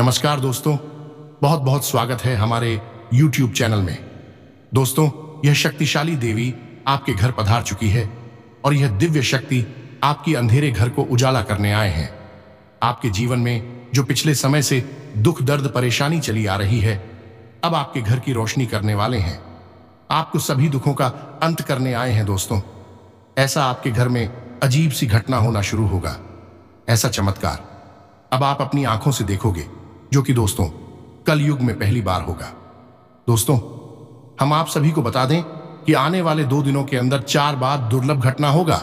नमस्कार दोस्तों बहुत बहुत स्वागत है हमारे YouTube चैनल में दोस्तों यह शक्तिशाली देवी आपके घर पधार चुकी है और यह दिव्य शक्ति आपकी अंधेरे घर को उजाला करने आए हैं आपके जीवन में जो पिछले समय से दुख दर्द परेशानी चली आ रही है अब आपके घर की रोशनी करने वाले हैं आपको सभी दुखों का अंत करने आए हैं दोस्तों ऐसा आपके घर में अजीब सी घटना होना शुरू होगा ऐसा चमत्कार अब आप अपनी आंखों से देखोगे जो कि दोस्तों कल युग में पहली बार होगा दोस्तों हम आप सभी को बता दें कि आने वाले दो दिनों के अंदर चार बार दुर्लभ घटना होगा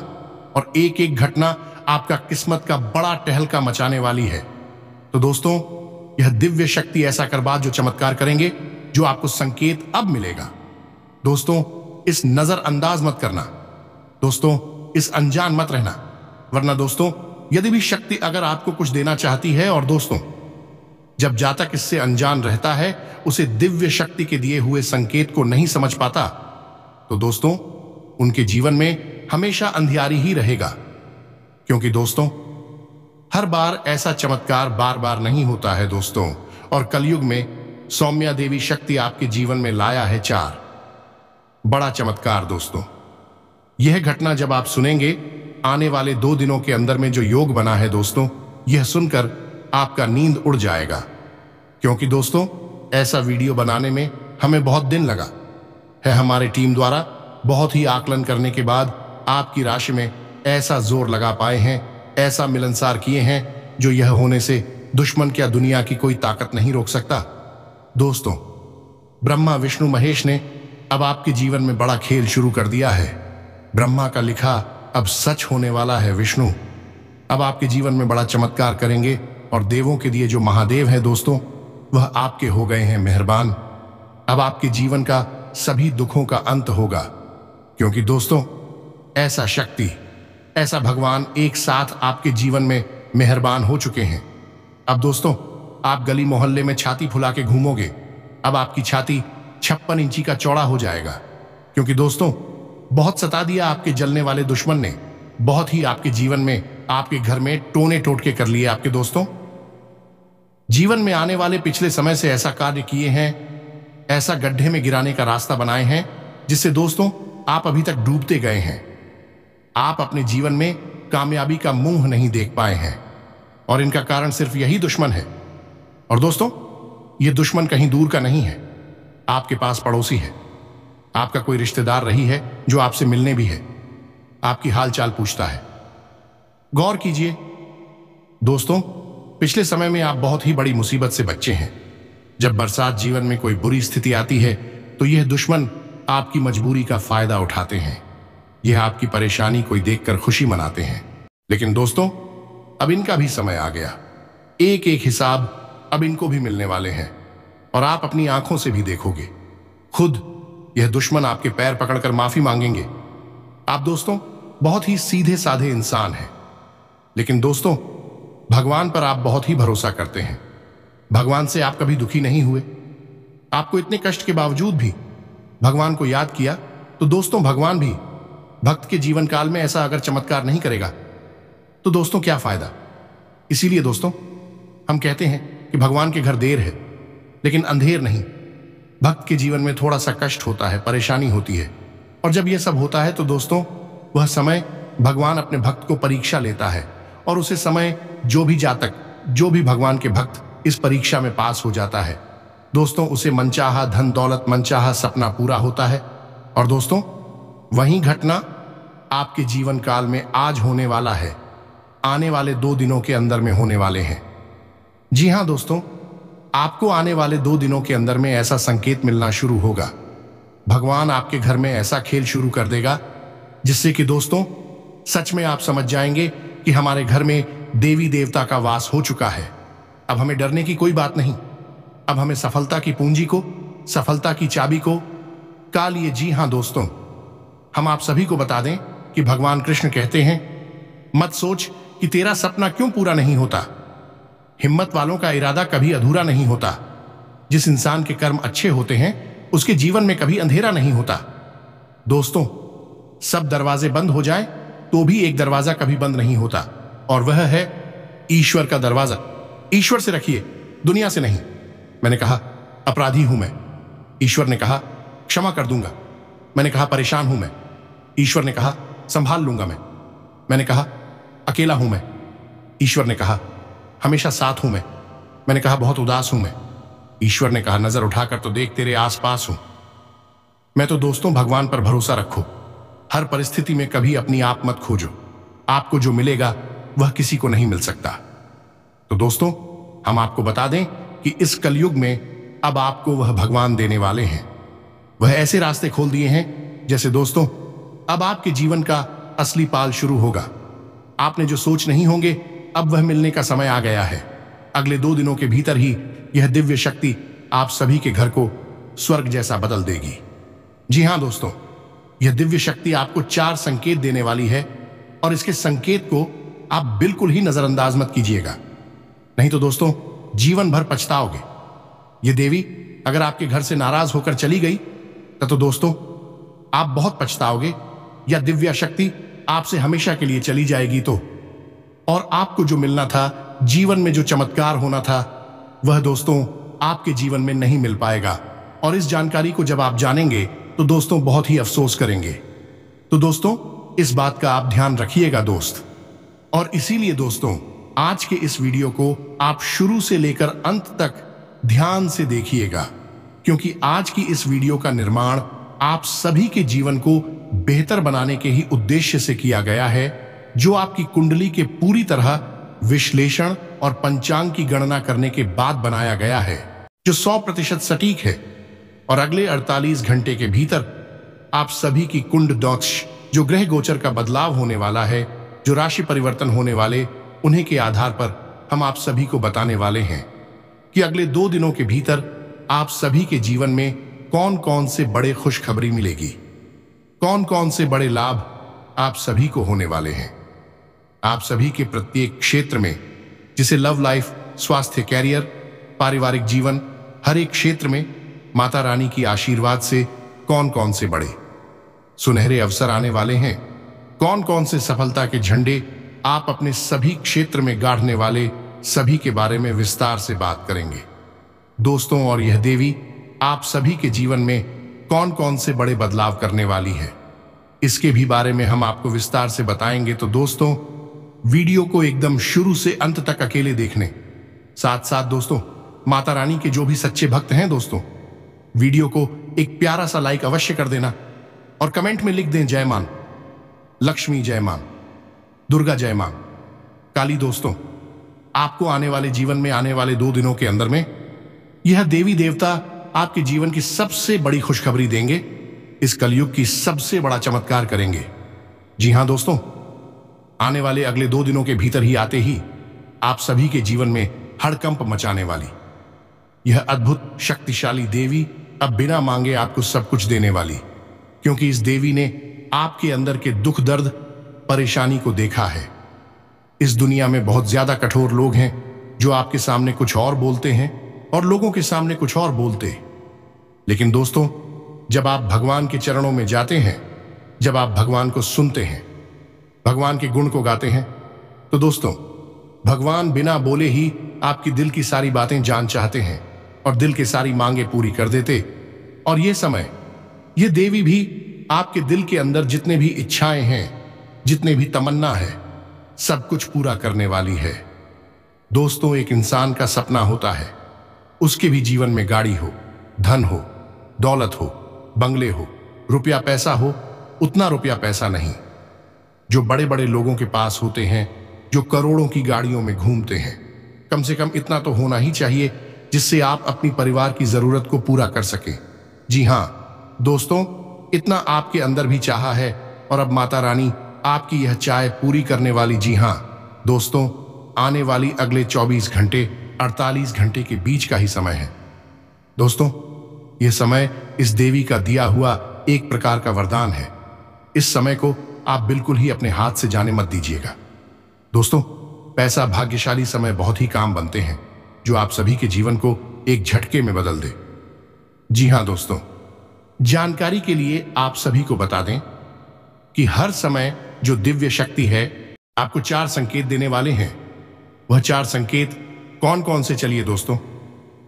और एक एक घटना आपका किस्मत का बड़ा टहलका मचाने वाली है तो दोस्तों यह दिव्य शक्ति ऐसा करबात जो चमत्कार करेंगे जो आपको संकेत अब मिलेगा दोस्तों इस नजरअंदाज मत करना दोस्तों इस अनजान मत रहना वरना दोस्तों यदि भी शक्ति अगर आपको कुछ देना चाहती है और दोस्तों जब जातक इससे अनजान रहता है उसे दिव्य शक्ति के दिए हुए संकेत को नहीं समझ पाता तो दोस्तों उनके जीवन में हमेशा अंधियारी ही रहेगा क्योंकि दोस्तों हर बार ऐसा चमत्कार बार बार नहीं होता है दोस्तों और कलयुग में सौम्या देवी शक्ति आपके जीवन में लाया है चार बड़ा चमत्कार दोस्तों यह घटना जब आप सुनेंगे आने वाले दो दिनों के अंदर में जो योग बना है दोस्तों यह सुनकर आपका नींद उड़ जाएगा क्योंकि दोस्तों ऐसा वीडियो बनाने में हमें बहुत दिन लगा है हमारे टीम द्वारा बहुत ही आकलन करने के बाद आपकी राशि में ऐसा जोर लगा पाए हैं ऐसा मिलनसार किए हैं जो यह होने से दुश्मन क्या दुनिया की कोई ताकत नहीं रोक सकता दोस्तों ब्रह्मा विष्णु महेश ने अब आपके जीवन में बड़ा खेल शुरू कर दिया है ब्रह्मा का लिखा अब सच होने वाला है विष्णु अब आपके जीवन में बड़ा चमत्कार करेंगे और देवों के लिए जो महादेव हैं दोस्तों वह आपके हो गए हैं मेहरबान अब आपके जीवन का सभी दुखों का अंत होगा क्योंकि दोस्तों ऐसा शक्ति ऐसा भगवान एक साथ आपके जीवन में मेहरबान हो चुके हैं अब दोस्तों आप गली मोहल्ले में छाती फुला के घूमोगे अब आपकी छाती छप्पन इंची का चौड़ा हो जाएगा क्योंकि दोस्तों बहुत सता दिया आपके जलने वाले दुश्मन ने बहुत ही आपके जीवन में आपके घर में टोने टोटके कर लिए आपके दोस्तों जीवन में आने वाले पिछले समय से ऐसा कार्य किए हैं ऐसा गड्ढे में गिराने का रास्ता बनाए हैं जिससे दोस्तों आप अभी तक डूबते गए हैं आप अपने जीवन में कामयाबी का मुंह नहीं देख पाए हैं और इनका कारण सिर्फ यही दुश्मन है और दोस्तों ये दुश्मन कहीं दूर का नहीं है आपके पास पड़ोसी है आपका कोई रिश्तेदार रही है जो आपसे मिलने भी है आपकी हालचाल पूछता है गौर कीजिए दोस्तों पिछले समय में आप बहुत ही बड़ी मुसीबत से बच्चे हैं जब बरसात जीवन में कोई बुरी स्थिति आती है तो यह दुश्मन आपकी मजबूरी का फायदा उठाते हैं यह आपकी परेशानी कोई देखकर खुशी मनाते हैं लेकिन दोस्तों अब इनका भी समय आ गया एक एक हिसाब अब इनको भी मिलने वाले हैं और आप अपनी आंखों से भी देखोगे खुद यह दुश्मन आपके पैर पकड़कर माफी मांगेंगे आप दोस्तों बहुत ही सीधे साधे इंसान हैं लेकिन दोस्तों भगवान पर आप बहुत ही भरोसा करते हैं भगवान से आप कभी दुखी नहीं हुए आपको इतने कष्ट के बावजूद भी भगवान को याद किया तो दोस्तों भगवान भी भक्त के जीवन काल में ऐसा अगर चमत्कार नहीं करेगा तो दोस्तों क्या फायदा इसीलिए दोस्तों हम कहते हैं कि भगवान के घर देर है लेकिन अंधेर नहीं भक्त के जीवन में थोड़ा सा कष्ट होता है परेशानी होती है और जब यह सब होता है तो दोस्तों वह समय भगवान अपने भक्त को परीक्षा लेता है और उसे समय जो भी जातक जो भी भगवान के भक्त इस परीक्षा में पास हो जाता है दोस्तों उसे मनचाहा धन दौलत मनचाहा सपना पूरा होता है और दोस्तों वही घटना आपके जीवन काल में आज होने वाला है आने वाले दो दिनों के अंदर में होने वाले हैं जी हां दोस्तों आपको आने वाले दो दिनों के अंदर में ऐसा संकेत मिलना शुरू होगा भगवान आपके घर में ऐसा खेल शुरू कर देगा जिससे कि दोस्तों सच में आप समझ जाएंगे कि हमारे घर में देवी देवता का वास हो चुका है अब हमें डरने की कोई बात नहीं अब हमें सफलता की पूंजी को सफलता की चाबी को का लिए जी हां दोस्तों हम आप सभी को बता दें कि भगवान कृष्ण कहते हैं मत सोच कि तेरा सपना क्यों पूरा नहीं होता हिम्मत वालों का इरादा कभी अधूरा नहीं होता जिस इंसान के कर्म अच्छे होते हैं उसके जीवन में कभी अंधेरा नहीं होता दोस्तों सब दरवाजे बंद हो जाए तो भी एक दरवाजा कभी बंद नहीं होता और वह है ईश्वर का दरवाजा ईश्वर से रखिए दुनिया से नहीं मैंने कहा अपराधी हूं मैं ईश्वर ने कहा क्षमा कर दूंगा मैंने कहा परेशान हूं मैं ईश्वर ने कहा संभाल लूंगा मैं मैंने कहा अकेला हूं मैं ईश्वर ने कहा हमेशा साथ हूं मैं मैंने कहा बहुत उदास हूं मैं ईश्वर ने कहा नजर उठाकर तो देख तेरे आसपास हूं मैं तो दोस्तों भगवान पर भरोसा रखो हर परिस्थिति में कभी अपनी आप मत खोजो आपको जो मिलेगा वह किसी को नहीं मिल सकता तो दोस्तों हम आपको बता दें कि इस कलयुग में अब आपको वह भगवान देने वाले हैं वह ऐसे रास्ते खोल दिए हैं जैसे दोस्तों अब आपके जीवन का असली पाल शुरू होगा आपने जो सोच नहीं होंगे अब वह मिलने का समय आ गया है अगले दो दिनों के भीतर ही यह दिव्य शक्ति आप सभी के घर को स्वर्ग जैसा बदल देगी जी हाँ दोस्तों यह दिव्य शक्ति आपको चार संकेत देने वाली है और इसके संकेत को आप बिल्कुल ही नजरअंदाज मत कीजिएगा नहीं तो दोस्तों जीवन भर पछताओगे ये देवी अगर आपके घर से नाराज होकर चली गई तो दोस्तों आप बहुत पछताओगे या दिव्या शक्ति आपसे हमेशा के लिए चली जाएगी तो और आपको जो मिलना था जीवन में जो चमत्कार होना था वह दोस्तों आपके जीवन में नहीं मिल पाएगा और इस जानकारी को जब आप जानेंगे तो दोस्तों बहुत ही अफसोस करेंगे तो दोस्तों इस बात का आप ध्यान रखिएगा दोस्त और इसीलिए दोस्तों आज के इस वीडियो को आप शुरू से लेकर अंत तक ध्यान से देखिएगा क्योंकि आज की इस वीडियो का निर्माण आप सभी के जीवन को बेहतर बनाने के ही उद्देश्य से किया गया है जो आपकी कुंडली के पूरी तरह विश्लेषण और पंचांग की गणना करने के बाद बनाया गया है जो 100 प्रतिशत सटीक है और अगले 48 घंटे के भीतर आप सभी की कुंड दोक्ष जो ग्रह गोचर का बदलाव होने वाला है जो राशि परिवर्तन होने वाले उन्हें के आधार पर हम आप सभी को बताने वाले हैं कि अगले दो दिनों के भीतर आप सभी के जीवन में कौन कौन से बड़े खुशखबरी मिलेगी कौन कौन से बड़े लाभ आप सभी को होने वाले हैं आप सभी के प्रत्येक क्षेत्र में जिसे लव लाइफ स्वास्थ्य कैरियर पारिवारिक जीवन हर एक क्षेत्र में माता रानी की आशीर्वाद से कौन कौन से बड़े सुनहरे अवसर आने वाले हैं कौन कौन से सफलता के झंडे आप अपने सभी क्षेत्र में गाढ़ने वाले सभी के बारे में विस्तार से बात करेंगे दोस्तों और यह देवी आप सभी के जीवन में कौन कौन से बड़े बदलाव करने वाली है इसके भी बारे में हम आपको विस्तार से बताएंगे तो दोस्तों वीडियो को एकदम शुरू से अंत तक अकेले देखने साथ साथ दोस्तों माता रानी के जो भी सच्चे भक्त हैं दोस्तों वीडियो को एक प्यारा सा लाइक अवश्य कर देना और कमेंट में लिख दें जय मां लक्ष्मी जय मां दुर्गा जय मां काली दोस्तों आपको आने वाले जीवन में आने वाले दो दिनों के अंदर में यह देवी देवता आपके जीवन की सबसे बड़ी खुशखबरी देंगे इस कलयुग की सबसे बड़ा चमत्कार करेंगे जी हां दोस्तों आने वाले अगले दो दिनों के भीतर ही आते ही आप सभी के जीवन में हड़कंप मचाने वाली यह अद्भुत शक्तिशाली देवी अब बिना मांगे आपको सब कुछ देने वाली क्योंकि इस देवी ने आपके अंदर के दुख दर्द परेशानी को देखा है इस दुनिया में बहुत ज्यादा कठोर लोग हैं जो आपके सामने कुछ और बोलते हैं और लोगों के सामने कुछ और बोलते लेकिन दोस्तों जब आप भगवान के चरणों में जाते हैं जब आप भगवान को सुनते हैं भगवान के गुण को गाते हैं तो दोस्तों भगवान बिना बोले ही आपकी दिल की सारी बातें जान चाहते हैं और दिल की सारी मांगे पूरी कर देते और ये समय ये देवी भी आपके दिल के अंदर जितने भी इच्छाएं हैं जितने भी तमन्ना है सब कुछ पूरा करने वाली है दोस्तों एक इंसान का सपना होता है उसके भी जीवन में गाड़ी हो धन हो दौलत हो बंगले हो रुपया पैसा हो उतना रुपया पैसा नहीं जो बड़े बड़े लोगों के पास होते हैं जो करोड़ों की गाड़ियों में घूमते हैं कम से कम इतना तो होना ही चाहिए जिससे आप अपनी परिवार की जरूरत को पूरा कर सकें जी हाँ दोस्तों इतना आपके अंदर भी चाहा है और अब माता रानी आपकी यह चाय पूरी करने वाली जी हां दोस्तों आने वाली अगले 24 घंटे 48 घंटे के बीच का ही समय है दोस्तों यह समय इस देवी का दिया हुआ एक प्रकार का वरदान है इस समय को आप बिल्कुल ही अपने हाथ से जाने मत दीजिएगा दोस्तों पैसा भाग्यशाली समय बहुत ही काम बनते हैं जो आप सभी के जीवन को एक झटके में बदल दे जी हाँ दोस्तों जानकारी के लिए आप सभी को बता दें कि हर समय जो दिव्य शक्ति है आपको चार संकेत देने वाले हैं वह चार संकेत कौन कौन से चलिए दोस्तों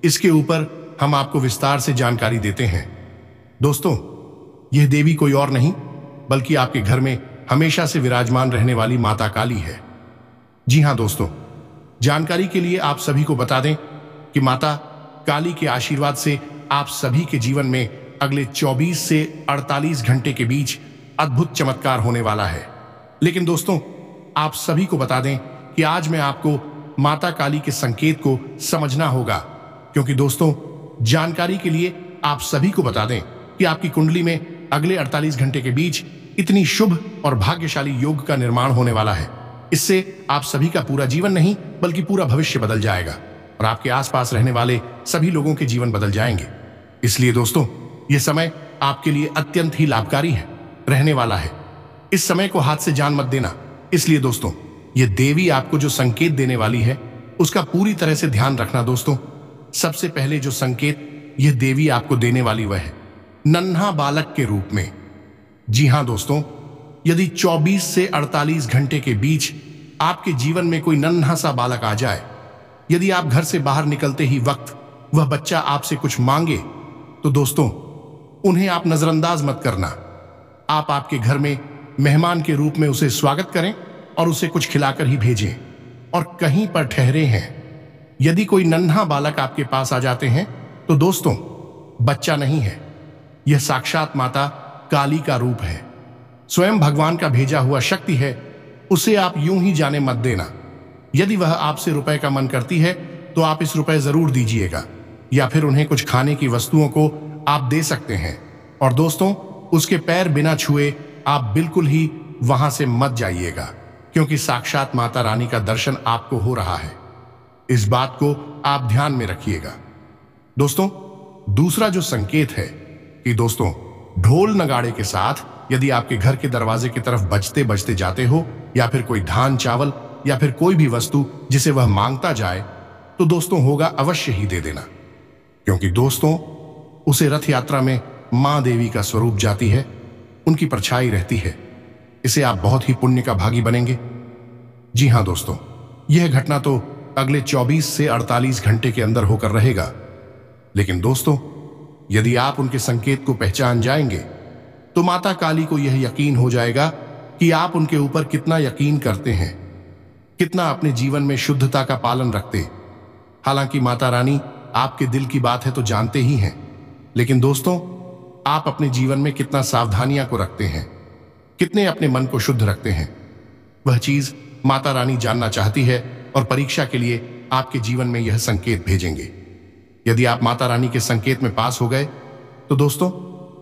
इसके ऊपर हम आपको विस्तार से जानकारी देते हैं दोस्तों यह देवी कोई और नहीं बल्कि आपके घर में हमेशा से विराजमान रहने वाली माता काली है जी हां दोस्तों जानकारी के लिए आप सभी को बता दें कि माता काली के आशीर्वाद से आप सभी के जीवन में अगले 24 से 48 घंटे के बीच अद्भुत चमत्कार होने वाला है लेकिन दोस्तों आप सभी को बता दें कि आज मैं आपको माता काली के संकेत को समझना होगा क्योंकि दोस्तों जानकारी के लिए आप सभी को बता दें कि आपकी कुंडली में अगले 48 घंटे के बीच इतनी शुभ और भाग्यशाली योग का निर्माण होने वाला है इससे आप सभी का पूरा जीवन नहीं बल्कि पूरा भविष्य बदल जाएगा और आपके आसपास रहने वाले सभी लोगों के जीवन बदल जाएंगे इसलिए दोस्तों यह समय आपके लिए अत्यंत ही लाभकारी है रहने वाला है इस समय को हाथ से जान मत देना इसलिए दोस्तों ये देवी आपको जो संकेत देने वाली है उसका पूरी तरह से ध्यान रखना दोस्तों सबसे पहले जो संकेत ये देवी आपको देने वाली वह है नन्हा बालक के रूप में जी हां दोस्तों यदि 24 से 48 घंटे के बीच आपके जीवन में कोई नन्हा सा बालक आ जाए यदि आप घर से बाहर निकलते ही वक्त वह बच्चा आपसे कुछ मांगे तो दोस्तों उन्हें आप नजरअंदाज मत करना आप आपके घर में मेहमान के रूप में उसे स्वागत करें और उसे कुछ खिलाकर ही भेजें और कहीं पर ठहरे हैं यदि कोई नन्हा बालक आपके पास आ जाते हैं तो दोस्तों बच्चा नहीं है यह साक्षात माता काली का रूप है स्वयं भगवान का भेजा हुआ शक्ति है उसे आप यूं ही जाने मत देना यदि वह आपसे रुपए का मन करती है तो आप इस रुपए जरूर दीजिएगा या फिर उन्हें कुछ खाने की वस्तुओं को आप दे सकते हैं और दोस्तों उसके पैर बिना छुए आप बिल्कुल ही वहां से मत जाइएगा क्योंकि साक्षात माता रानी का दर्शन आपको हो रहा है इस बात को आप ध्यान में रखिएगा दोस्तों दूसरा जो संकेत है कि दोस्तों ढोल नगाड़े के साथ यदि आपके घर के दरवाजे की तरफ बजते बजते जाते हो या फिर कोई धान चावल या फिर कोई भी वस्तु जिसे वह मांगता जाए तो दोस्तों होगा अवश्य ही दे देना क्योंकि दोस्तों उसे रथ यात्रा में मां देवी का स्वरूप जाती है उनकी परछाई रहती है इसे आप बहुत ही पुण्य का भागी बनेंगे जी हां दोस्तों यह घटना तो अगले 24 से 48 घंटे के अंदर होकर रहेगा लेकिन दोस्तों यदि आप उनके संकेत को पहचान जाएंगे तो माता काली को यह यकीन हो जाएगा कि आप उनके ऊपर कितना यकीन करते हैं कितना अपने जीवन में शुद्धता का पालन रखते हालांकि माता रानी आपके दिल की बात है तो जानते ही हैं लेकिन दोस्तों आप अपने जीवन में कितना सावधानियां को रखते हैं कितने अपने मन को शुद्ध रखते हैं वह चीज माता रानी जानना चाहती है और परीक्षा के लिए आपके जीवन में यह संकेत भेजेंगे यदि आप माता रानी के संकेत में पास हो गए तो दोस्तों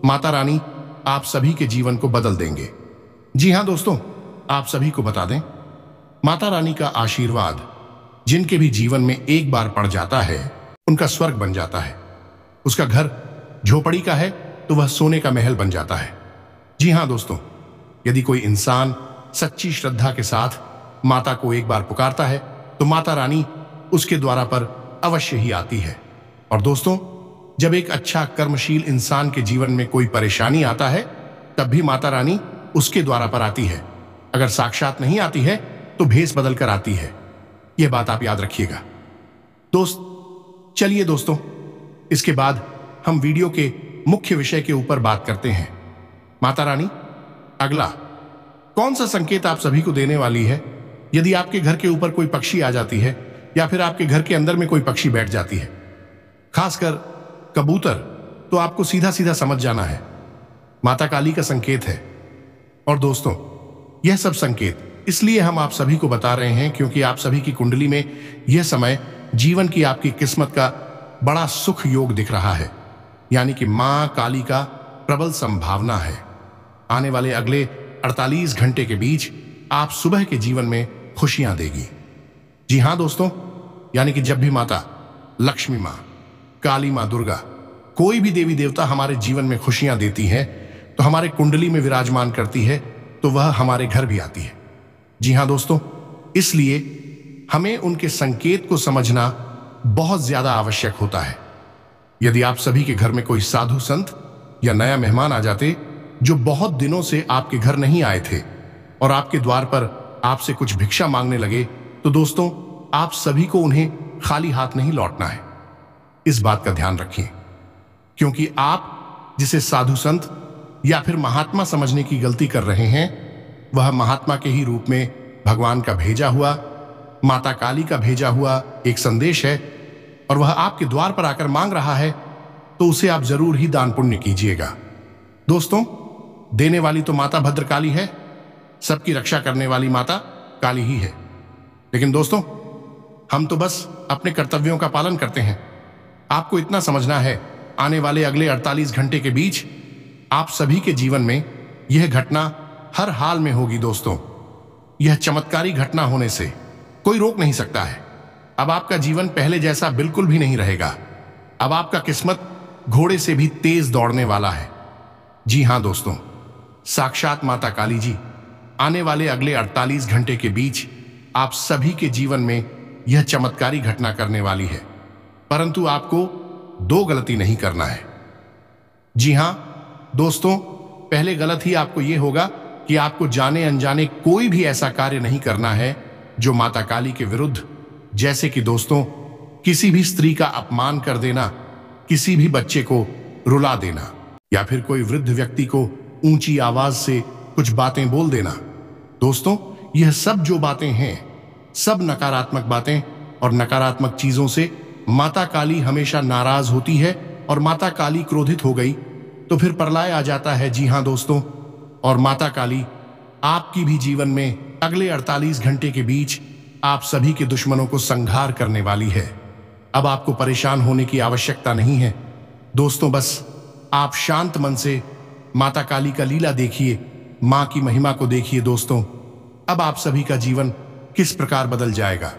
माता रानी आप सभी के जीवन को बदल देंगे जी हां दोस्तों आप सभी को बता दें माता रानी का आशीर्वाद जिनके भी जीवन में एक बार पड़ जाता है उनका स्वर्ग बन जाता है उसका घर झोपड़ी का है तो वह सोने का महल बन जाता है जी हां दोस्तों यदि कोई इंसान सच्ची श्रद्धा के साथ माता को एक बार पुकारता है तो माता रानी उसके द्वारा पर अवश्य ही आती है और दोस्तों जब एक अच्छा कर्मशील इंसान के जीवन में कोई परेशानी आता है तब भी माता रानी उसके द्वारा पर आती है अगर साक्षात नहीं आती है तो भेस बदलकर आती है यह बात आप याद रखिएगा दोस्त चलिए दोस्तों इसके बाद हम वीडियो के मुख्य विषय के ऊपर बात करते हैं माता रानी अगला कौन सा संकेत आप सभी को देने वाली है यदि आपके घर के ऊपर कोई पक्षी आ जाती है या फिर आपके घर के अंदर में कोई पक्षी बैठ जाती है खासकर कबूतर तो आपको सीधा सीधा समझ जाना है माता काली का संकेत है और दोस्तों यह सब संकेत इसलिए हम आप सभी को बता रहे हैं क्योंकि आप सभी की कुंडली में यह समय जीवन की आपकी किस्मत का बड़ा सुख योग दिख रहा है यानी कि मां काली का प्रबल संभावना है आने वाले अगले 48 घंटे के बीच आप सुबह के जीवन में खुशियां देगी जी हां दोस्तों यानी कि जब भी माता लक्ष्मी मां काली मां दुर्गा कोई भी देवी देवता हमारे जीवन में खुशियां देती है तो हमारे कुंडली में विराजमान करती है तो वह हमारे घर भी आती है जी हां दोस्तों इसलिए हमें उनके संकेत को समझना बहुत ज्यादा आवश्यक होता है यदि आप सभी के घर में कोई साधु संत या नया मेहमान आ जाते जो बहुत दिनों से आपके घर नहीं आए थे और आपके द्वार पर आपसे कुछ भिक्षा मांगने लगे तो दोस्तों आप सभी को उन्हें खाली हाथ नहीं लौटना है इस बात का ध्यान रखिए क्योंकि आप जिसे साधु संत या फिर महात्मा समझने की गलती कर रहे हैं वह महात्मा के ही रूप में भगवान का भेजा हुआ माता काली का भेजा हुआ एक संदेश है और वह आपके द्वार पर आकर मांग रहा है तो उसे आप जरूर ही दान पुण्य कीजिएगा दोस्तों देने वाली तो माता भद्रकाली है सबकी रक्षा करने वाली माता काली ही है लेकिन दोस्तों हम तो बस अपने कर्तव्यों का पालन करते हैं आपको इतना समझना है आने वाले अगले 48 घंटे के बीच आप सभी के जीवन में यह घटना हर हाल में होगी दोस्तों यह चमत्कारी घटना होने से कोई रोक नहीं सकता है अब आपका जीवन पहले जैसा बिल्कुल भी नहीं रहेगा अब आपका किस्मत घोड़े से भी तेज दौड़ने वाला है जी हां दोस्तों साक्षात माता काली जी आने वाले अगले 48 घंटे के बीच आप सभी के जीवन में यह चमत्कारी घटना करने वाली है परंतु आपको दो गलती नहीं करना है जी हां दोस्तों पहले गलत ही आपको यह होगा कि आपको जाने अनजाने कोई भी ऐसा कार्य नहीं करना है जो माता काली के विरुद्ध जैसे कि दोस्तों किसी भी स्त्री का अपमान कर देना किसी भी बच्चे को रुला देना या फिर कोई वृद्ध व्यक्ति को ऊंची आवाज से कुछ बातें बोल देना दोस्तों यह सब जो बातें हैं सब नकारात्मक बातें और नकारात्मक चीजों से माता काली हमेशा नाराज होती है और माता काली क्रोधित हो गई तो फिर प्रलय आ जाता है जी हाँ दोस्तों और माता काली आपकी भी जीवन में अगले 48 घंटे के बीच आप सभी के दुश्मनों को संघार करने वाली है अब आपको परेशान होने की आवश्यकता नहीं है दोस्तों बस आप शांत मन से माता काली का लीला देखिए मां की महिमा को देखिए दोस्तों अब आप सभी का जीवन किस प्रकार बदल जाएगा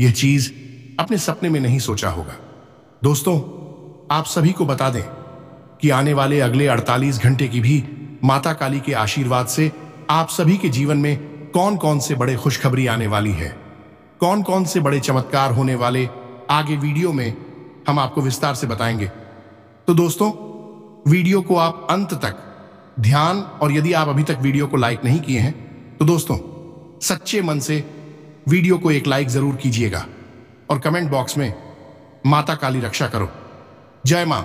यह चीज अपने सपने में नहीं सोचा होगा दोस्तों आप सभी को बता दें कि आने वाले अगले 48 घंटे की भी माता काली के आशीर्वाद से आप सभी के जीवन में कौन कौन से बड़े खुशखबरी आने वाली है कौन कौन से बड़े चमत्कार होने वाले आगे वीडियो में हम आपको विस्तार से बताएंगे तो दोस्तों वीडियो को आप अंत तक ध्यान और यदि आप अभी तक वीडियो को लाइक नहीं किए हैं तो दोस्तों सच्चे मन से वीडियो को एक लाइक जरूर कीजिएगा और कमेंट बॉक्स में माता काली रक्षा करो जय मां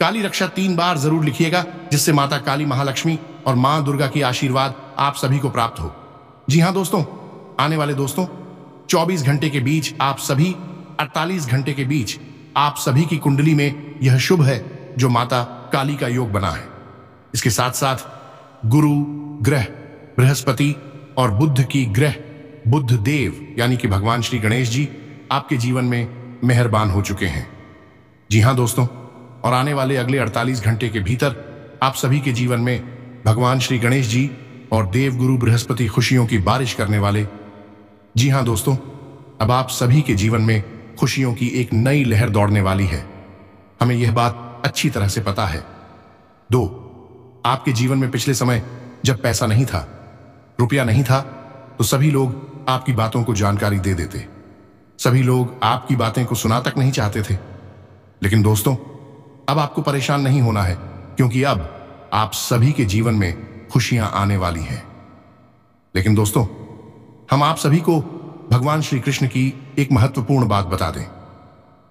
काली रक्षा तीन बार जरूर लिखिएगा जिससे माता काली महालक्ष्मी और मां दुर्गा की आशीर्वाद आप सभी को प्राप्त हो जी हाँ दोस्तों आने वाले दोस्तों 24 घंटे के बीच आप सभी 48 घंटे के बीच आप सभी की कुंडली में यह शुभ है जो माता काली का योग बना है इसके साथ साथ गुरु ग्रह बृहस्पति और बुद्ध की ग्रह बुद्ध देव यानी कि भगवान श्री गणेश जी आपके जीवन में मेहरबान हो चुके हैं जी हां दोस्तों और आने वाले अगले 48 घंटे के भीतर आप सभी के जीवन में भगवान श्री गणेश जी और देव गुरु बृहस्पति खुशियों की बारिश करने वाले जी हाँ दोस्तों अब आप सभी के जीवन में खुशियों की एक नई लहर दौड़ने वाली है हमें यह बात अच्छी तरह से पता है दो आपके जीवन में पिछले समय जब पैसा नहीं था रुपया नहीं था तो सभी लोग आपकी बातों को जानकारी दे देते सभी लोग आपकी बातें को सुना तक नहीं चाहते थे लेकिन दोस्तों अब आपको परेशान नहीं होना है क्योंकि अब आप सभी के जीवन में खुशियां आने वाली हैं लेकिन दोस्तों हम आप सभी को भगवान श्री कृष्ण की एक महत्वपूर्ण बात बता दें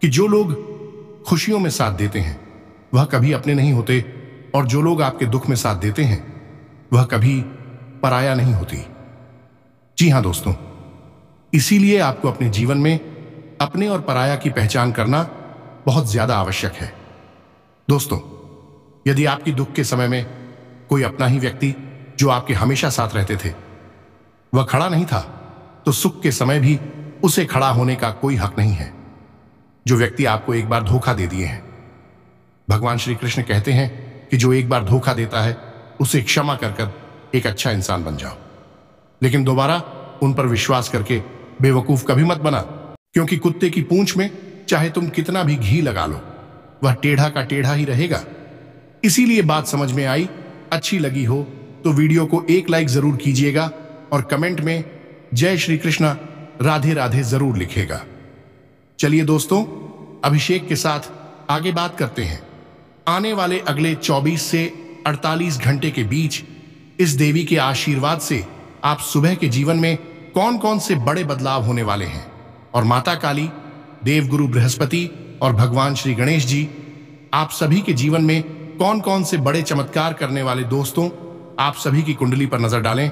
कि जो लोग खुशियों में साथ देते हैं वह कभी अपने नहीं होते और जो लोग आपके दुख में साथ देते हैं वह कभी पराया नहीं होती जी हां दोस्तों इसीलिए आपको अपने जीवन में अपने और पराया की पहचान करना बहुत ज्यादा आवश्यक है दोस्तों यदि आपकी दुख के समय में कोई अपना ही व्यक्ति जो आपके हमेशा साथ रहते थे वह खड़ा नहीं था तो सुख के समय भी उसे खड़ा होने का कोई हक नहीं है जो व्यक्ति आपको एक बार धोखा दे दिए हैं भगवान श्री कृष्ण कहते हैं कि जो एक बार धोखा देता है उसे क्षमा कर कर एक अच्छा इंसान बन जाओ लेकिन दोबारा उन पर विश्वास करके बेवकूफ कभी मत बना क्योंकि कुत्ते की पूंछ में चाहे तुम कितना भी घी लगा लो वह टेढ़ा का टेढ़ा ही रहेगा इसीलिए बात समझ में आई अच्छी लगी हो तो वीडियो को एक लाइक जरूर कीजिएगा और कमेंट में जय श्री कृष्ण राधे राधे जरूर लिखेगा चलिए दोस्तों अभिषेक के साथ आगे बात करते हैं आने वाले अगले 24 से 48 घंटे के बीच इस देवी के आशीर्वाद से आप सुबह के जीवन में कौन कौन से बड़े बदलाव होने वाले हैं और माता काली देवगुरु बृहस्पति और भगवान श्री गणेश जी आप सभी के जीवन में कौन कौन से बड़े चमत्कार करने वाले दोस्तों आप सभी की कुंडली पर नजर डालें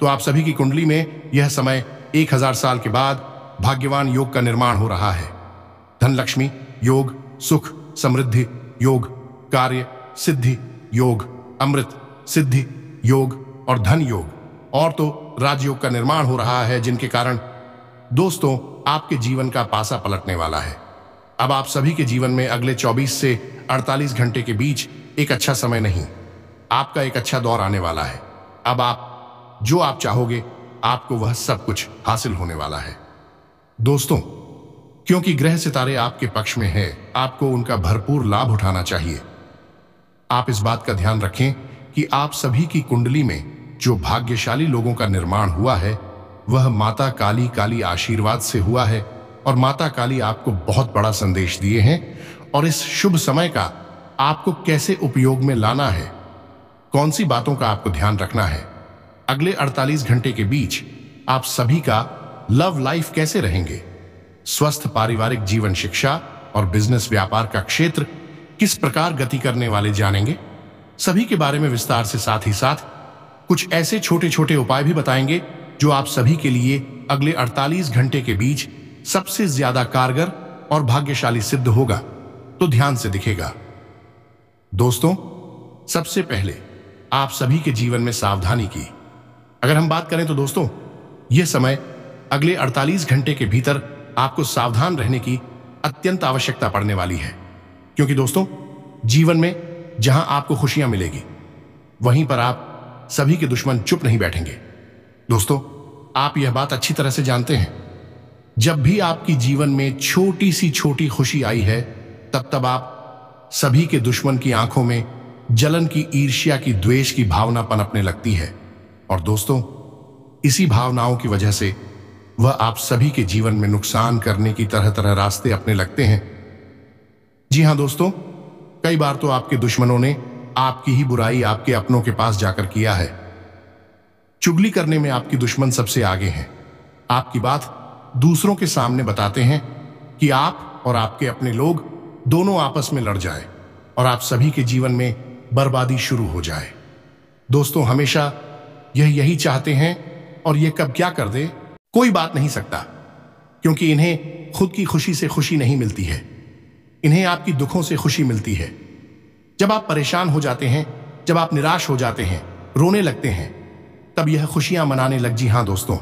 तो आप सभी की कुंडली में यह समय एक हजार साल के बाद भाग्यवान योग का निर्माण हो रहा है धनलक्ष्मी योग सुख समृद्धि योग कार्य सिद्धि योग अमृत सिद्धि योग और धन योग और तो राजयोग का निर्माण हो रहा है जिनके कारण दोस्तों आपके जीवन का पासा पलटने वाला है अब आप सभी के जीवन में अगले 24 से 48 घंटे के बीच एक अच्छा समय नहीं आपका एक अच्छा दौर आने वाला है अब आप जो आप चाहोगे आपको वह सब कुछ हासिल होने वाला है दोस्तों क्योंकि ग्रह सितारे आपके पक्ष में हैं, आपको उनका भरपूर लाभ उठाना चाहिए आप इस बात का ध्यान रखें कि आप सभी की कुंडली में जो भाग्यशाली लोगों का निर्माण हुआ है वह माता काली काली आशीर्वाद से हुआ है और माता काली आपको बहुत बड़ा संदेश दिए हैं और इस शुभ समय का आपको कैसे उपयोग में लाना है कौन सी बातों का आपको ध्यान रखना है अगले 48 घंटे के बीच आप सभी का लव लाइफ कैसे रहेंगे स्वस्थ पारिवारिक जीवन शिक्षा और बिजनेस व्यापार का क्षेत्र किस प्रकार गति करने वाले जानेंगे सभी के बारे में विस्तार से साथ ही साथ कुछ ऐसे छोटे छोटे उपाय भी बताएंगे जो आप सभी के लिए अगले 48 घंटे के बीच सबसे ज्यादा कारगर और भाग्यशाली सिद्ध होगा तो ध्यान से दिखेगा दोस्तों सबसे पहले आप सभी के जीवन में सावधानी की अगर हम बात करें तो दोस्तों यह समय अगले 48 घंटे के भीतर आपको सावधान रहने की अत्यंत आवश्यकता पड़ने वाली है क्योंकि दोस्तों जीवन में जहां आपको खुशियां मिलेगी वहीं पर आप सभी के दुश्मन चुप नहीं बैठेंगे दोस्तों आप यह बात अच्छी तरह से जानते हैं जब भी आपकी जीवन में छोटी सी छोटी खुशी आई है तब तब आप सभी के दुश्मन की आंखों में जलन की ईर्ष्या की द्वेष की भावना पनपने लगती है और दोस्तों इसी भावनाओं की वजह से वह आप सभी के जीवन में नुकसान करने की तरह तरह रास्ते अपने लगते हैं जी हां दोस्तों कई बार तो आपके दुश्मनों ने आपकी ही बुराई आपके अपनों के पास जाकर किया है चुगली करने में आपकी दुश्मन सबसे आगे हैं आपकी बात दूसरों के सामने बताते हैं कि आप और आपके अपने लोग दोनों आपस में लड़ जाए और आप सभी के जीवन में बर्बादी शुरू हो जाए दोस्तों हमेशा यह यही चाहते हैं और यह कब क्या कर दे कोई बात नहीं सकता क्योंकि इन्हें खुद की खुशी से खुशी नहीं मिलती है इन्हें आपकी दुखों से खुशी मिलती है जब आप परेशान हो जाते हैं जब आप निराश हो जाते हैं रोने लगते हैं तब यह खुशियां मनाने लग जी हां दोस्तों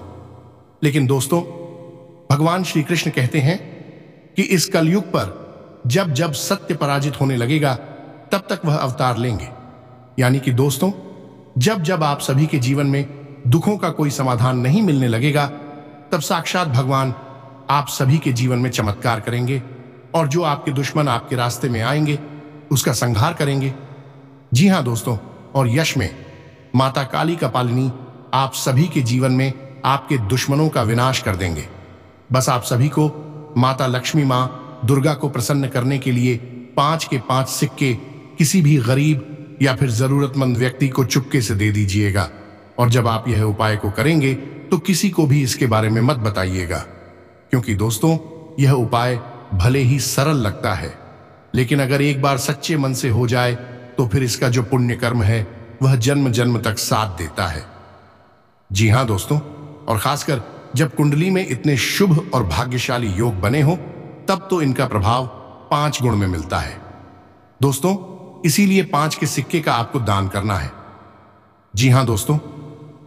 लेकिन दोस्तों भगवान श्री कृष्ण कहते हैं कि इस कलयुग पर जब जब सत्य पराजित होने लगेगा तब तक वह अवतार लेंगे यानी कि दोस्तों जब जब आप सभी के जीवन में दुखों का कोई समाधान नहीं मिलने लगेगा तब साक्षात भगवान आप सभी के जीवन में चमत्कार करेंगे और जो आपके दुश्मन आपके रास्ते में आएंगे उसका संहार करेंगे जी हाँ दोस्तों और यश में माता काली का पालिनी आप सभी के जीवन में आपके दुश्मनों का विनाश कर देंगे बस आप सभी को माता लक्ष्मी मां दुर्गा को प्रसन्न करने के लिए पांच के पांच सिक्के किसी भी गरीब या फिर जरूरतमंद व्यक्ति को चुपके से दे दीजिएगा और जब आप यह उपाय को करेंगे तो किसी को भी इसके बारे में मत बताइएगा क्योंकि दोस्तों यह उपाय भले ही सरल लगता है लेकिन अगर एक बार सच्चे मन से हो जाए तो फिर इसका जो पुण्य कर्म है वह जन्म जन्म तक साथ देता है जी हां दोस्तों और खासकर जब कुंडली में इतने शुभ और भाग्यशाली योग बने हो तब तो इनका प्रभाव पांच गुण में मिलता है दोस्तों इसीलिए पांच के सिक्के का आपको दान करना है जी हां दोस्तों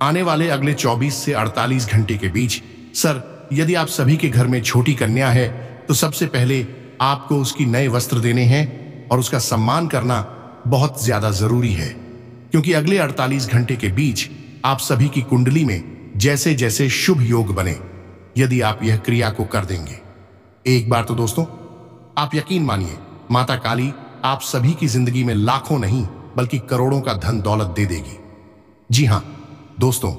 आने वाले अगले 24 से 48 घंटे के बीच सर यदि आप सभी के घर में छोटी कन्या है तो सबसे पहले आपको उसकी नए वस्त्र देने हैं और उसका सम्मान करना बहुत ज्यादा जरूरी है क्योंकि अगले 48 घंटे के बीच आप सभी की कुंडली में जैसे जैसे शुभ योग बने यदि आप यह क्रिया को कर देंगे एक बार तो दोस्तों आप यकीन मानिए माता काली आप सभी की जिंदगी में लाखों नहीं बल्कि करोड़ों का धन दौलत दे देगी जी हां दोस्तों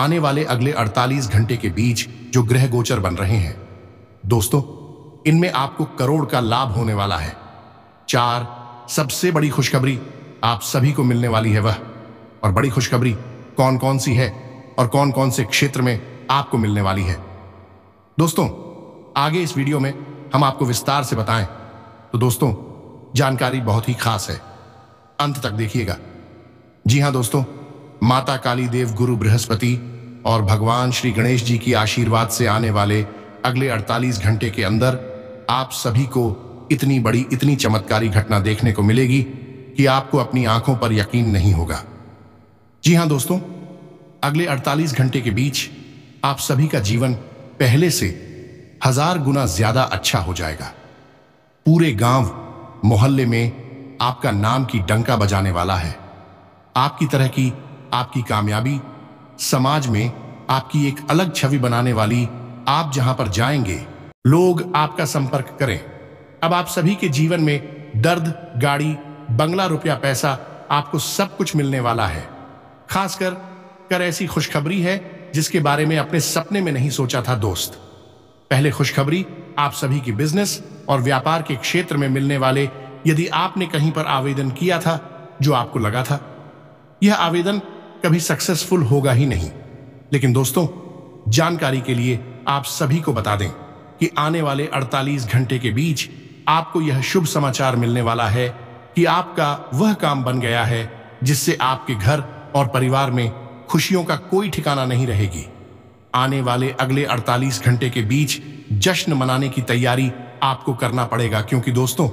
आने वाले अगले 48 घंटे के बीच जो ग्रह गोचर बन रहे हैं दोस्तों इनमें आपको करोड़ का लाभ होने वाला है चार सबसे बड़ी खुशखबरी आप सभी को मिलने वाली है वह और बड़ी खुशखबरी कौन कौन सी है और कौन कौन से क्षेत्र में आपको मिलने वाली है दोस्तों आगे इस वीडियो में हम आपको विस्तार से बताएं तो दोस्तों जानकारी बहुत ही खास है अंत तक देखिएगा जी हां दोस्तों माता काली देव गुरु बृहस्पति और भगवान श्री गणेश जी की आशीर्वाद से आने वाले अगले 48 घंटे के अंदर आप सभी को इतनी बड़ी इतनी चमत्कारी घटना देखने को मिलेगी कि आपको अपनी आंखों पर यकीन नहीं होगा जी हां दोस्तों अगले 48 घंटे के बीच आप सभी का जीवन पहले से हजार गुना ज्यादा अच्छा हो जाएगा पूरे गांव मोहल्ले में आपका नाम की डंका बजाने वाला है आपकी तरह की आपकी कामयाबी समाज में आपकी एक अलग छवि बनाने वाली आप जहां पर जाएंगे लोग आपका संपर्क करें अब आप सभी के जीवन में दर्द गाड़ी बंगला रुपया पैसा आपको सब कुछ मिलने वाला है खासकर कर ऐसी खुशखबरी है जिसके बारे में अपने सपने में नहीं सोचा था दोस्त पहले खुशखबरी आप सभी की बिजनेस और व्यापार के क्षेत्र में मिलने वाले यदि आपने कहीं पर आवेदन किया था जो आपको लगा था यह आवेदन कभी सक्सेसफुल होगा ही नहीं लेकिन दोस्तों जानकारी के लिए आप सभी को बता दें कि आने वाले 48 घंटे के बीच आपको यह शुभ समाचार मिलने वाला है कि आपका वह काम बन गया है जिससे आपके घर और परिवार में खुशियों का कोई ठिकाना नहीं रहेगी आने वाले अगले 48 घंटे के बीच जश्न मनाने की तैयारी आपको करना पड़ेगा क्योंकि दोस्तों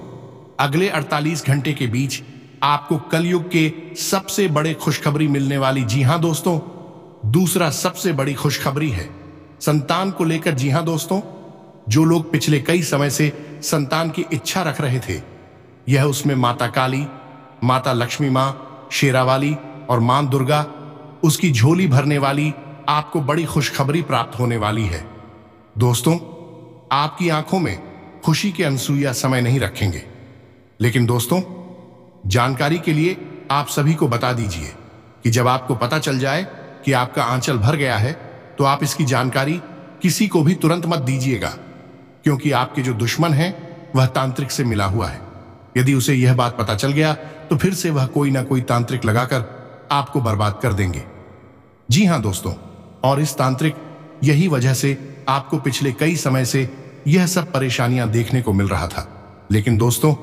अगले 48 घंटे के बीच आपको कलयुग के सबसे बड़े खुशखबरी मिलने वाली जी हां दोस्तों दूसरा सबसे बड़ी खुशखबरी है संतान को लेकर जी हां दोस्तों जो लोग पिछले कई समय से संतान की इच्छा रख रहे थे यह उसमें माता काली माता लक्ष्मी मां शेरावाली और मां दुर्गा उसकी झोली भरने वाली आपको बड़ी खुशखबरी प्राप्त होने वाली है दोस्तों आपकी आंखों में खुशी के अनसुईया समय नहीं रखेंगे लेकिन दोस्तों जानकारी के लिए आप सभी को बता दीजिए कि जब आपको पता चल जाए कि आपका आंचल भर गया है तो आप इसकी जानकारी किसी को भी तुरंत मत दीजिएगा क्योंकि आपके जो दुश्मन हैं वह तांत्रिक से मिला हुआ है यदि उसे यह बात पता चल गया तो फिर से वह कोई ना कोई तांत्रिक लगाकर आपको बर्बाद कर देंगे जी हां दोस्तों और इस तांत्रिक यही वजह से आपको पिछले कई समय से यह सब परेशानियां देखने को मिल रहा था लेकिन दोस्तों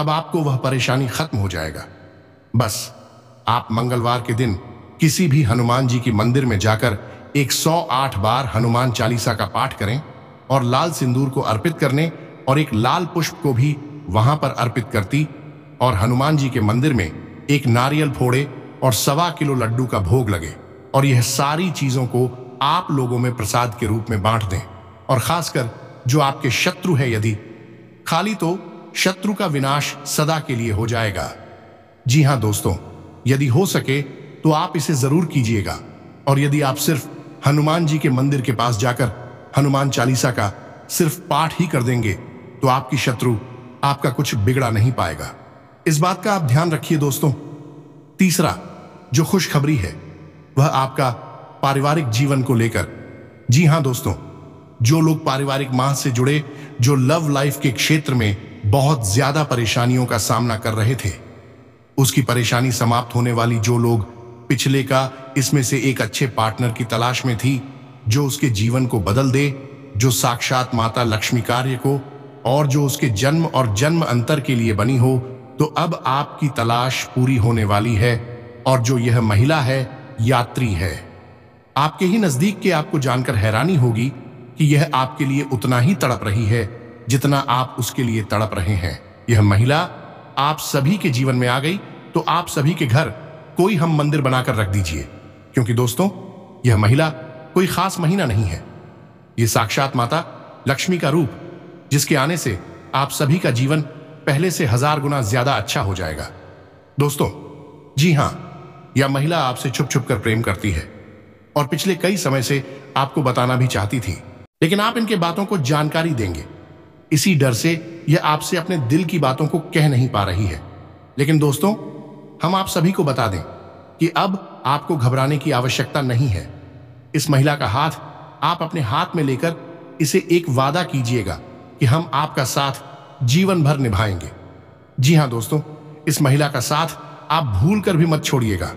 अब आपको वह परेशानी खत्म हो जाएगा बस आप मंगलवार के दिन किसी भी हनुमान जी के मंदिर में जाकर 108 बार हनुमान चालीसा का पाठ करें और लाल सिंदूर को अर्पित करने और एक लाल पुष्प को भी वहां पर अर्पित करती और हनुमान जी के मंदिर में एक नारियल फोड़े और सवा किलो लड्डू का भोग लगे और यह सारी चीजों को आप लोगों में प्रसाद के रूप में बांट दें और खासकर जो आपके शत्रु है यदि खाली तो शत्रु का विनाश सदा के लिए हो जाएगा जी हाँ दोस्तों यदि हो सके तो आप इसे जरूर कीजिएगा और यदि आप सिर्फ हनुमान जी के मंदिर के पास जाकर हनुमान चालीसा का सिर्फ पाठ ही कर देंगे तो आपकी शत्रु आपका कुछ बिगड़ा नहीं पाएगा इस बात का आप ध्यान रखिए दोस्तों तीसरा जो खुशखबरी है वह आपका पारिवारिक जीवन को लेकर जी हां दोस्तों जो लोग पारिवारिक माह से जुड़े जो लव लाइफ के क्षेत्र में बहुत ज्यादा परेशानियों का सामना कर रहे थे उसकी परेशानी समाप्त होने वाली जो लोग पिछले का इसमें से एक अच्छे पार्टनर की तलाश में थी जो उसके जीवन को बदल दे जो साक्षात माता लक्ष्मी कार्य को और जो उसके जन्म और जन्म अंतर के लिए बनी हो तो अब आपकी तलाश पूरी होने वाली है और जो यह महिला है यात्री है आपके ही नजदीक के आपको जानकर हैरानी होगी कि यह आपके लिए उतना ही तड़प रही है जितना आप उसके लिए तड़प रहे हैं यह महिला आप सभी के जीवन में आ गई तो आप सभी के घर कोई हम मंदिर बनाकर रख दीजिए क्योंकि दोस्तों यह महिला कोई खास महीना नहीं है यह साक्षात माता लक्ष्मी का रूप जिसके आने से आप सभी का जीवन पहले से हजार गुना ज्यादा अच्छा हो जाएगा दोस्तों जी हां या महिला आपसे छुप छुप कर प्रेम करती है और पिछले कई समय से आपको बताना भी चाहती थी लेकिन आप इनके बातों को जानकारी देंगे इसी डर से यह आपसे अपने दिल की बातों को कह नहीं पा रही है लेकिन दोस्तों हम आप सभी को बता दें कि अब आपको घबराने की आवश्यकता नहीं है इस महिला का हाथ आप अपने हाथ में लेकर इसे एक वादा कीजिएगा कि हम आपका साथ जीवन भर निभाएंगे जी हाँ दोस्तों इस महिला का साथ आप भूल कर भी मत छोड़िएगा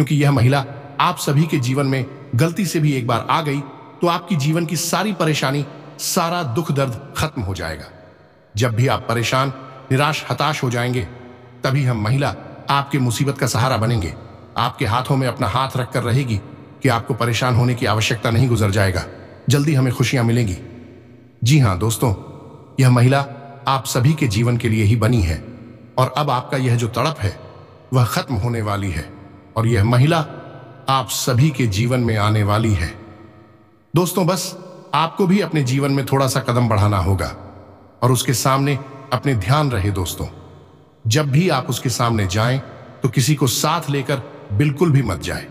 क्योंकि यह महिला आप सभी के जीवन में गलती से भी एक बार आ गई तो आपकी जीवन की सारी परेशानी सारा दुख दर्द खत्म हो जाएगा जब भी आप परेशान निराश हताश हो जाएंगे तभी हम महिला आपके मुसीबत का सहारा बनेंगे आपके हाथों में अपना हाथ रखकर रहेगी कि आपको परेशान होने की आवश्यकता नहीं गुजर जाएगा जल्दी हमें खुशियां मिलेंगी जी हाँ दोस्तों यह महिला आप सभी के जीवन के लिए ही बनी है और अब आपका यह जो तड़प है वह खत्म होने वाली है और यह महिला आप सभी के जीवन में आने वाली है दोस्तों बस आपको भी अपने जीवन में थोड़ा सा कदम बढ़ाना होगा और उसके सामने अपने ध्यान रहे दोस्तों जब भी आप उसके सामने जाएं तो किसी को साथ लेकर बिल्कुल भी मत जाए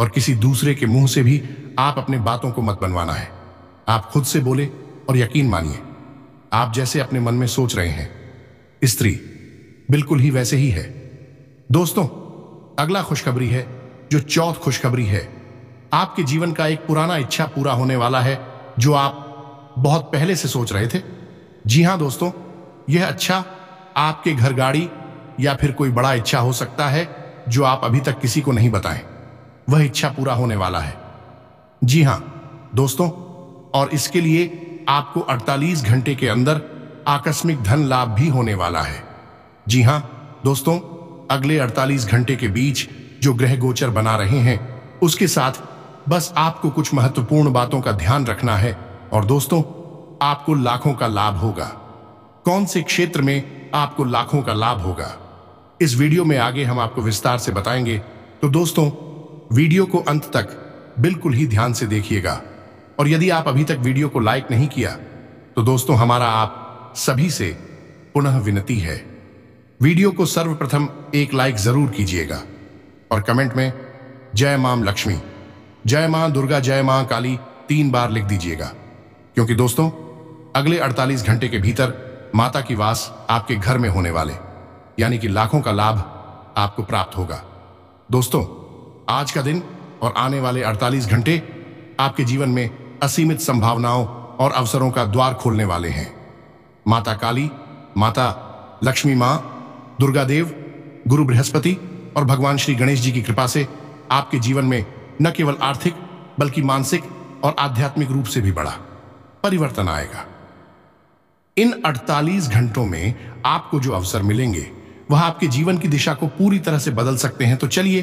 और किसी दूसरे के मुंह से भी आप अपने बातों को मत बनवाना है आप खुद से बोले और यकीन मानिए आप जैसे अपने मन में सोच रहे हैं स्त्री बिल्कुल ही वैसे ही है दोस्तों अगला खुशखबरी है जो चौथ खुशखबरी है आपके जीवन का एक पुराना इच्छा पूरा होने वाला है जो आप बहुत पहले से सोच रहे थे जी हां दोस्तों यह अच्छा आपके घर गाड़ी या फिर कोई बड़ा इच्छा हो सकता है जो आप अभी तक किसी को नहीं बताएं वह इच्छा पूरा होने वाला है जी हां दोस्तों और इसके लिए आपको 48 घंटे के अंदर आकस्मिक धन लाभ भी होने वाला है जी हां दोस्तों अगले 48 घंटे के बीच जो ग्रह गोचर बना रहे हैं उसके साथ बस आपको कुछ महत्वपूर्ण बातों का ध्यान रखना है और दोस्तों आपको लाखों का लाभ होगा कौन से क्षेत्र में आपको लाखों का लाभ होगा इस वीडियो में आगे हम आपको विस्तार से बताएंगे तो दोस्तों वीडियो को अंत तक बिल्कुल ही ध्यान से देखिएगा और यदि आप अभी तक वीडियो को लाइक नहीं किया तो दोस्तों हमारा आप सभी से पुनः विनती है वीडियो को सर्वप्रथम एक लाइक जरूर कीजिएगा और कमेंट में जय मां लक्ष्मी जय मां दुर्गा जय मां काली तीन बार लिख दीजिएगा क्योंकि दोस्तों अगले 48 घंटे के भीतर माता की वास आपके घर में होने वाले यानी कि लाखों का लाभ आपको प्राप्त होगा दोस्तों आज का दिन और आने वाले 48 घंटे आपके जीवन में असीमित संभावनाओं और अवसरों का द्वार खोलने वाले हैं माता काली माता लक्ष्मी मां दुर्गा देव गुरु बृहस्पति और भगवान श्री गणेश जी की कृपा से आपके जीवन में न केवल आर्थिक बल्कि मानसिक और आध्यात्मिक रूप से भी बड़ा परिवर्तन आएगा इन 48 घंटों में आपको जो अवसर मिलेंगे वह आपके जीवन की दिशा को पूरी तरह से बदल सकते हैं तो चलिए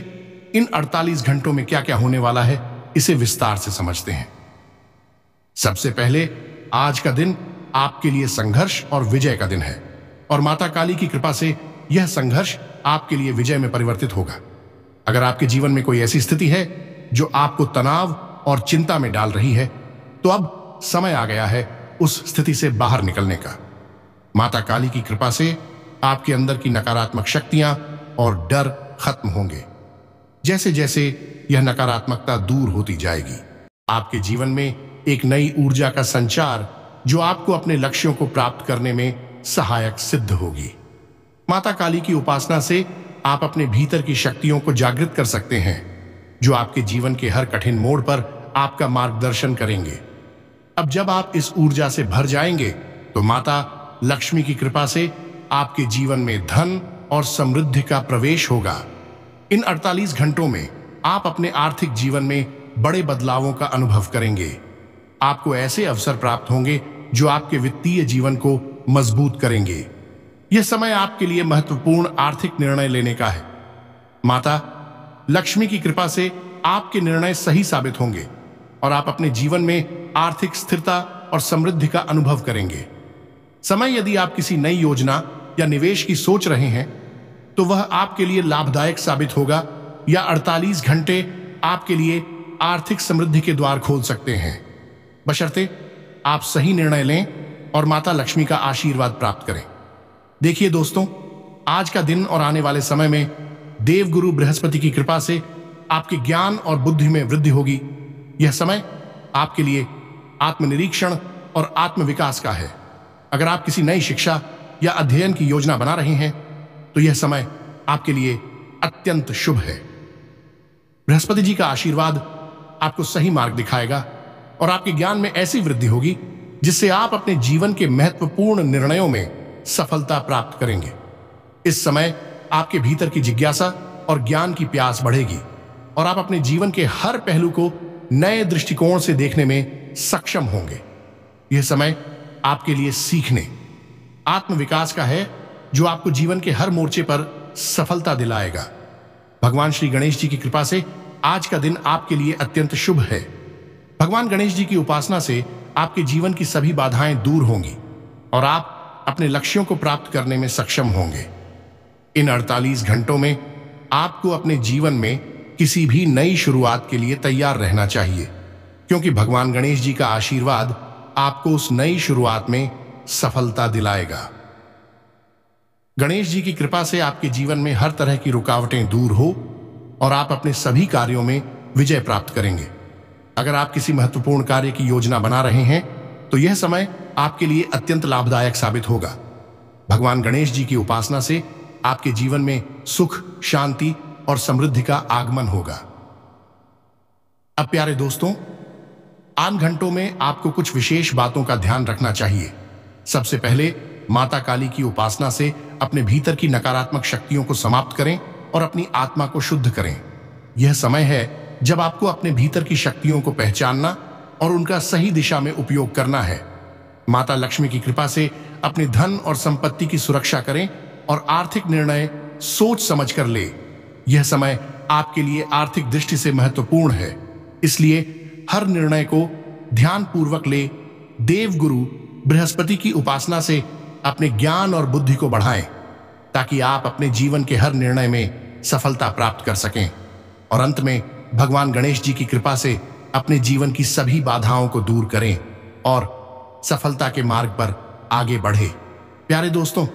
इन 48 घंटों में क्या क्या होने वाला है इसे विस्तार से समझते हैं सबसे पहले आज का दिन आपके लिए संघर्ष और विजय का दिन है और माता काली की कृपा से यह संघर्ष आपके लिए विजय में परिवर्तित होगा अगर आपके जीवन में कोई ऐसी स्थिति है जो आपको तनाव और चिंता में डाल रही है तो अब समय आ गया है उस स्थिति से बाहर निकलने का माता काली की कृपा से आपके अंदर की नकारात्मक शक्तियां और डर खत्म होंगे जैसे जैसे यह नकारात्मकता दूर होती जाएगी आपके जीवन में एक नई ऊर्जा का संचार जो आपको अपने लक्ष्यों को प्राप्त करने में सहायक सिद्ध होगी माता काली की उपासना से आप अपने भीतर की शक्तियों को जागृत कर सकते हैं जो आपके जीवन के हर कठिन मोड़ पर आपका मार्गदर्शन करेंगे अब जब आप इस ऊर्जा से भर जाएंगे तो माता लक्ष्मी की कृपा से आपके जीवन में धन और समृद्धि का प्रवेश होगा इन 48 घंटों में आप अपने आर्थिक जीवन में बड़े बदलावों का अनुभव करेंगे आपको ऐसे अवसर प्राप्त होंगे जो आपके वित्तीय जीवन को मजबूत करेंगे यह समय आपके लिए महत्वपूर्ण आर्थिक निर्णय लेने का है माता लक्ष्मी की कृपा से आपके निर्णय सही साबित होंगे और आप अपने जीवन में आर्थिक स्थिरता और समृद्धि का अनुभव करेंगे समय यदि आप किसी नई योजना या निवेश की सोच रहे हैं तो वह आपके लिए लाभदायक साबित होगा या 48 घंटे आपके लिए आर्थिक समृद्धि के द्वार खोल सकते हैं बशर्ते आप सही निर्णय लें और माता लक्ष्मी का आशीर्वाद प्राप्त करें देखिए दोस्तों आज का दिन और आने वाले समय में देवगुरु बृहस्पति की कृपा से आपके ज्ञान और बुद्धि में वृद्धि होगी यह समय आपके लिए आत्मनिरीक्षण और आत्मविकास का है अगर आप किसी नई शिक्षा या अध्ययन की योजना बना रहे हैं तो यह समय आपके लिए अत्यंत शुभ है बृहस्पति जी का आशीर्वाद आपको सही मार्ग दिखाएगा और आपके ज्ञान में ऐसी वृद्धि होगी जिससे आप अपने जीवन के महत्वपूर्ण निर्णयों में सफलता प्राप्त करेंगे इस समय आपके भीतर की जिज्ञासा और ज्ञान की प्यास बढ़ेगी और आप अपने जीवन के हर पहलू को नए दृष्टिकोण से देखने में सक्षम होंगे यह समय आपके लिए सीखने आत्मविकास का है जो आपको जीवन के हर मोर्चे पर सफलता दिलाएगा भगवान श्री गणेश जी की कृपा से आज का दिन आपके लिए अत्यंत शुभ है भगवान गणेश जी की उपासना से आपके जीवन की सभी बाधाएं दूर होंगी और आप अपने लक्ष्यों को प्राप्त करने में सक्षम होंगे इन 48 घंटों में आपको अपने जीवन में किसी भी नई शुरुआत के लिए तैयार रहना चाहिए क्योंकि भगवान गणेश जी का आशीर्वाद आपको उस नई शुरुआत में सफलता दिलाएगा गणेश जी की कृपा से आपके जीवन में हर तरह की रुकावटें दूर हो और आप अपने सभी कार्यों में विजय प्राप्त करेंगे अगर आप किसी महत्वपूर्ण कार्य की योजना बना रहे हैं तो यह समय आपके लिए अत्यंत लाभदायक साबित होगा भगवान गणेश जी की उपासना से आपके जीवन में सुख शांति और समृद्धि का आगमन होगा अब प्यारे दोस्तों आन घंटों में आपको कुछ विशेष बातों का ध्यान रखना चाहिए सबसे पहले माता काली की उपासना से अपने भीतर की नकारात्मक शक्तियों को समाप्त करें और अपनी आत्मा को शुद्ध करें यह समय है जब आपको अपने भीतर की शक्तियों को पहचानना और उनका सही दिशा में उपयोग करना है माता लक्ष्मी की कृपा से अपने धन और संपत्ति की सुरक्षा करें और आर्थिक निर्णय सोच समझ कर ले यह समय आपके लिए आर्थिक दृष्टि से महत्वपूर्ण है इसलिए हर निर्णय को ध्यानपूर्वक ले देव गुरु बृहस्पति की उपासना से अपने ज्ञान और बुद्धि को बढ़ाएं ताकि आप अपने जीवन के हर निर्णय में सफलता प्राप्त कर सकें और अंत में भगवान गणेश जी की कृपा से अपने जीवन की सभी बाधाओं को दूर करें और सफलता के मार्ग पर आगे बढ़े प्यारे दोस्तों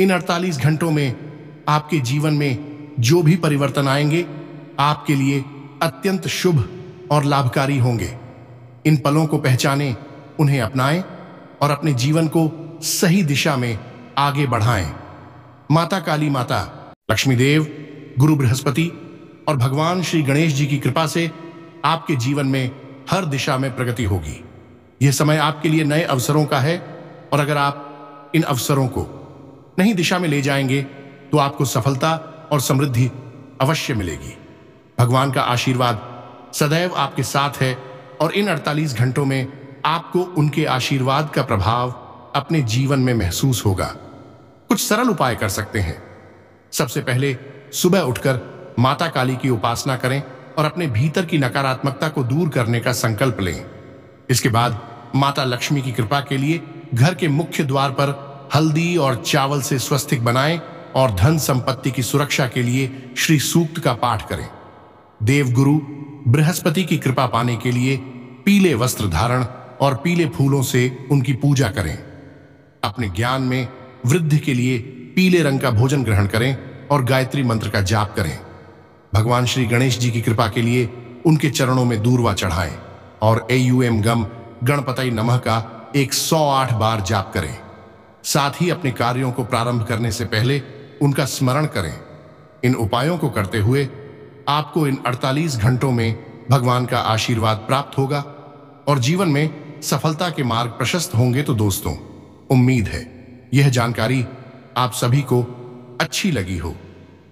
इन 48 घंटों में आपके जीवन में जो भी परिवर्तन आएंगे आपके लिए अत्यंत शुभ और लाभकारी होंगे इन पलों को पहचानें उन्हें अपनाएं और अपने जीवन को सही दिशा में आगे बढ़ाएं माता काली माता लक्ष्मी देव गुरु बृहस्पति और भगवान श्री गणेश जी की कृपा से आपके जीवन में हर दिशा में प्रगति होगी यह समय आपके लिए नए अवसरों का है और अगर आप इन अवसरों को नई दिशा में ले जाएंगे तो आपको सफलता और समृद्धि अवश्य मिलेगी भगवान का आशीर्वाद सदैव आपके साथ है और इन 48 घंटों में आपको उनके आशीर्वाद का प्रभाव अपने जीवन में महसूस होगा कुछ सरल उपाय कर सकते हैं सबसे पहले सुबह उठकर माता काली की उपासना करें और अपने भीतर की नकारात्मकता को दूर करने का संकल्प लें इसके बाद माता लक्ष्मी की कृपा के लिए घर के मुख्य द्वार पर हल्दी और चावल से स्वस्तिक बनाएं और धन संपत्ति की सुरक्षा के लिए श्री सूक्त का पाठ करें देवगुरु बृहस्पति की कृपा पाने के लिए पीले वस्त्र धारण और पीले फूलों से उनकी पूजा करें अपने ज्ञान में वृद्धि के लिए पीले रंग का भोजन ग्रहण करें और गायत्री मंत्र का जाप करें भगवान श्री गणेश जी की कृपा के लिए उनके चरणों में दूरवा चढ़ाएं और एयूएम एम गम गणपति नमः का 108 बार जाप करें साथ ही अपने कार्यों को प्रारंभ करने से पहले उनका स्मरण करें इन उपायों को करते हुए आपको इन 48 घंटों में भगवान का आशीर्वाद प्राप्त होगा और जीवन में सफलता के मार्ग प्रशस्त होंगे तो दोस्तों उम्मीद है यह जानकारी आप सभी को अच्छी लगी हो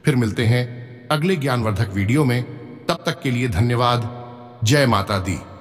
फिर मिलते हैं अगले ज्ञानवर्धक वीडियो में तब तक के लिए धन्यवाद जय माता दी